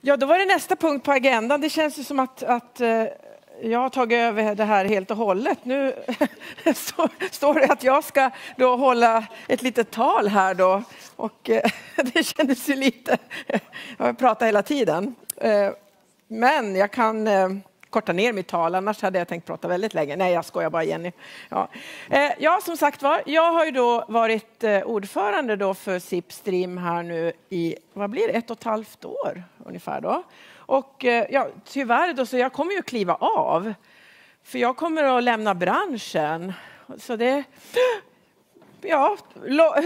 Ja, då var det nästa punkt på agendan. Det känns ju som att, att eh, jag har tagit över det här helt och hållet. Nu står det att jag ska då hålla ett litet tal här då. Och eh, det kändes ju lite... Jag har pratat hela tiden. Eh, men jag kan korta ner mitt tal, annars hade jag tänkt prata väldigt länge. Nej, jag skojar bara Jenny. Ja, eh, ja som sagt var, jag har ju då varit eh, ordförande då för SIP Stream här nu i, vad blir det, ett och ett halvt år ungefär då. Och eh, ja, tyvärr då, så jag kommer ju kliva av, för jag kommer att lämna branschen. Så det, ja,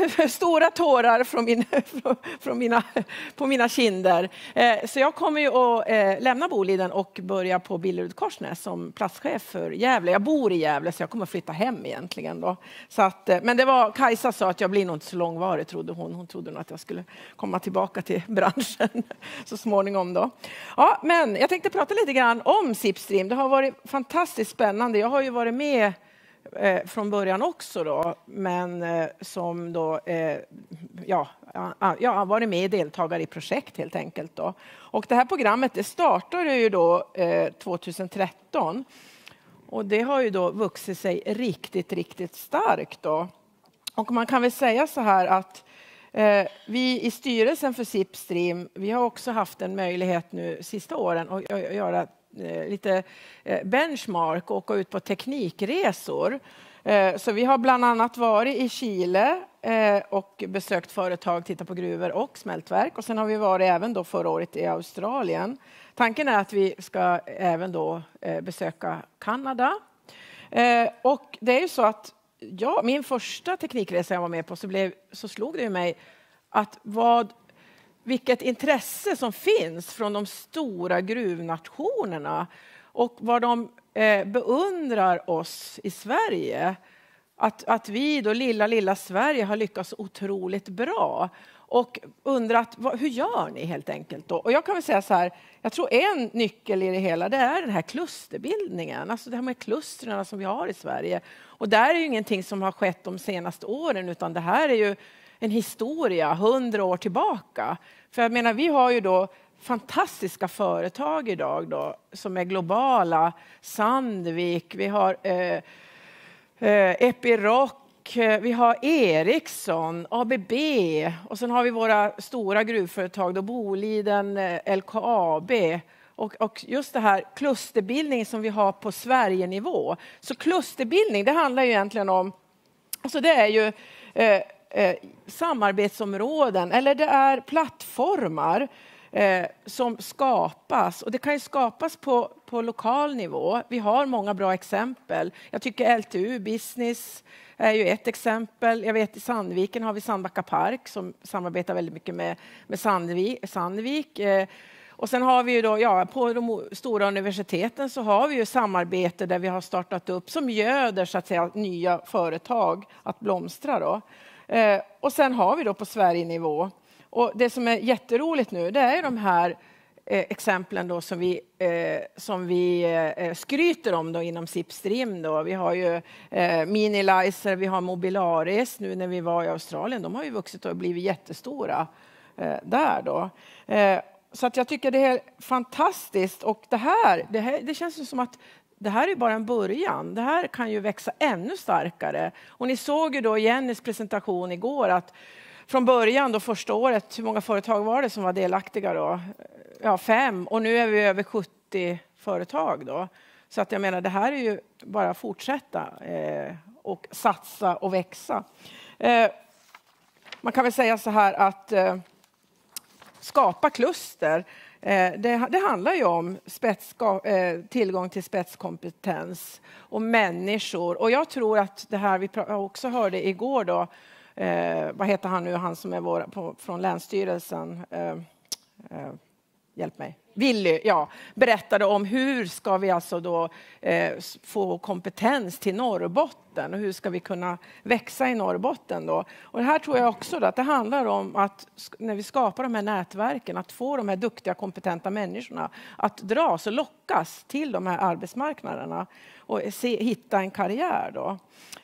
stora tårar från min, från mina, på mina kinder. Eh, så jag kommer ju att eh, lämna Boliden och börja på Billerud Korsnäs som platschef för Gävle. Jag bor i Gävle så jag kommer att flytta hem egentligen. Då. Så att, eh, men det var, Kajsa sa att jag blir nog inte så långvarig trodde hon. Hon trodde nog att jag skulle komma tillbaka till branschen så småningom. Då. Ja, men jag tänkte prata lite grann om Sipstream. Det har varit fantastiskt spännande. Jag har ju varit med eh, från början också, då, men eh, som då eh, ja, ja, varit med deltagare i projekt helt enkelt. Då. Och det här programmet det startade ju då 2013 eh, och det har ju då vuxit sig riktigt, riktigt starkt. Då. Och man kan väl säga så här att eh, vi i styrelsen för Sipstream, vi har också haft en möjlighet nu sista åren att göra Eh, lite eh, benchmark och åka ut på teknikresor. Eh, så vi har bland annat varit i Chile och besökt företag, tittat på gruvor och smältverk. Och sen har vi varit även då förra året i Australien. Tanken är att vi ska även då besöka Kanada. Och det är ju så att ja, min första teknikresa jag var med på så, blev, så slog det mig att vad vilket intresse som finns från de stora gruvnationerna och vad de eh, beundrar oss i Sverige. Att, att vi, då lilla, lilla Sverige, har lyckats otroligt bra. Och undrat, vad, hur gör ni helt enkelt? Då? Och jag kan väl säga så här, jag tror en nyckel i det hela, det är den här klusterbildningen. Alltså det här med klustren som vi har i Sverige. Och där är ju ingenting som har skett de senaste åren, utan det här är ju en historia hundra år tillbaka. För jag menar, vi har ju då fantastiska företag idag då, som är globala. Sandvik, vi har eh, eh, Epiroc, eh, vi har Ericsson, ABB och sen har vi våra stora gruvföretag, då Boliden, eh, LKAB. Och, och, just det här klusterbildningen som vi har på Sverigenivå. Så klusterbildning, det handlar ju egentligen om... Alltså det är ju... Eh, Eh, samarbetsområden eller det är plattformar eh, som skapas. Och det kan ju skapas på, på lokal nivå. Vi har många bra exempel. Jag tycker LTU Business är ju ett exempel. Jag vet i Sandviken har vi Sandbacka Park som samarbetar väldigt mycket med, med Sandvik. Sandvik. Eh, och sen har vi ju då, ja, på de stora universiteten så har vi ju samarbete där vi har startat upp som göder så att säga nya företag att blomstra då. Eh, och sen har vi då på Sverigenivå. Och det som är jätteroligt nu, det är de här eh, exemplen då som vi, eh, som vi skryter om då inom Sipstream. Då. Vi har ju eh, Minilizer, vi har Mobilaris nu när vi var i Australien. De har ju vuxit och blivit jättestora där då. Så att jag tycker det är fantastiskt. Och det här, det, här, det känns som att det här är bara en början. Det här kan ju växa ännu starkare. Och ni såg ju då Jennys presentation igår att från början, då första året, hur många företag var det som var delaktiga då? Ja, fem. Och nu är vi över 70 företag då. Så att jag menar, det här är ju bara att fortsätta eh, och satsa och växa. Eh, man kan väl säga så här att eh, skapa kluster. Eh, det, det, handlar ju om spetska, eh, tillgång till spetskompetens och människor. Och jag tror att det här vi också hörde igår då, eh, vad heter han nu, han som är vår, på, från Länsstyrelsen? Eh, eh, hjälp mig. Willy ja, berättade om hur ska vi alltså då eh, få kompetens till Norrbotten och hur ska vi kunna växa i Norrbotten då? Och här tror jag också då, att det handlar om att när vi skapar de här nätverken, att få de här duktiga kompetenta människorna att dras och lockas till de här arbetsmarknaderna och se, hitta en karriär då.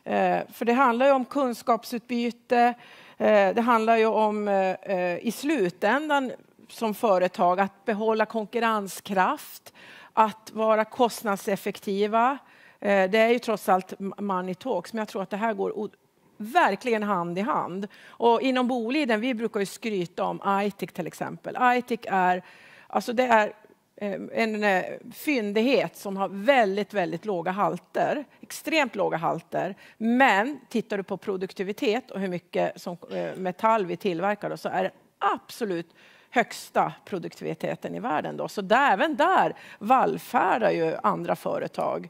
Eh, för det handlar ju om kunskapsutbyte, eh, det handlar ju om eh, eh, i slutändan som företag att behålla konkurrenskraft, att vara kostnadseffektiva. Eh, det är ju trots allt money talks, men jag tror att det här går verkligen hand i hand. Och inom Boliden, vi brukar ju skryta om Aitik till exempel. Aitik är, alltså det är eh, en eh, fyndighet som har väldigt, väldigt låga halter, extremt låga halter. Men tittar du på produktivitet och hur mycket som metall vi tillverkar då, så är det absolut högsta produktiviteten i världen. Då. Så där, även där vallfärdar ju andra företag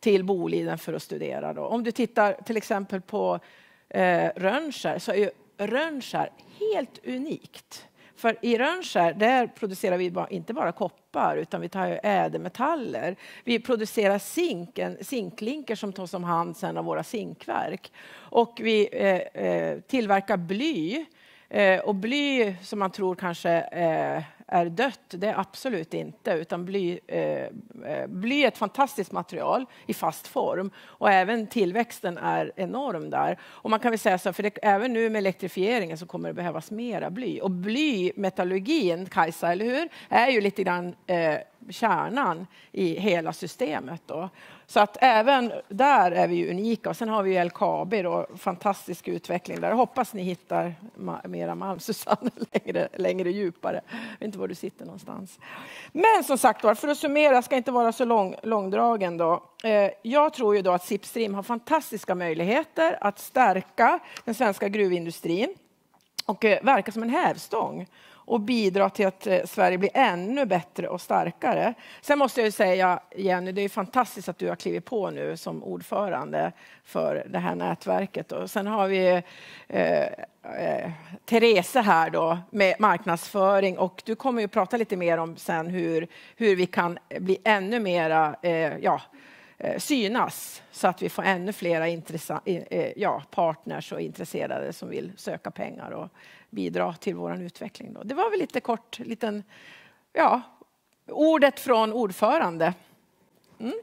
till Boliden för att studera. Då. Om du tittar till exempel på eh, Rönnskär så är ju Rönnskär helt unikt. För i Rönnskär där producerar vi inte bara koppar utan vi tar ju ädelmetaller. Vi producerar zink, en zinklinker som tas om hand sen av våra zinkverk. Och vi eh, eh tillverkar bly Eh, och bly som man tror kanske eh, är dött, det är absolut inte. Utan bly, eh, bly är ett fantastiskt material i fast form och även tillväxten är enorm där. Och man kan väl säga så, för det, även nu med elektrifieringen så kommer det behövas mera bly. Och blymetallurgin, Kajsa, eller hur, är ju lite grann kärnan i hela systemet. Då. Så att även där är vi unika. Och sen har vi ju LKAB, då, fantastisk utveckling där. Hoppas ni hittar mera malm, Susanne, längre, längre djupare. Jag vet inte var du sitter någonstans. Men som sagt var, för att summera, jag ska inte vara så lång, långdragen då. Eh, jag tror ju då att Sipstream har fantastiska möjligheter att stärka den svenska gruvindustrin och eh, verka som en hävstång och bidra till att eh, Sverige blir ännu bättre och starkare. Sen måste jag säga, Jenny, det är fantastiskt att du har klivit på nu som ordförande för det här nätverket. Och sen har vi eh, eh, Therese här då med marknadsföring och du kommer ju prata lite mer om sen hur, hur vi kan bli ännu mera eh, ja, Eh, synas så att vi får ännu fler eh, ja, partners och intresserade som vill söka pengar och bidra till vår utveckling. Då. Det var väl lite kort, liten, ja, ordet från ordförande. Mm.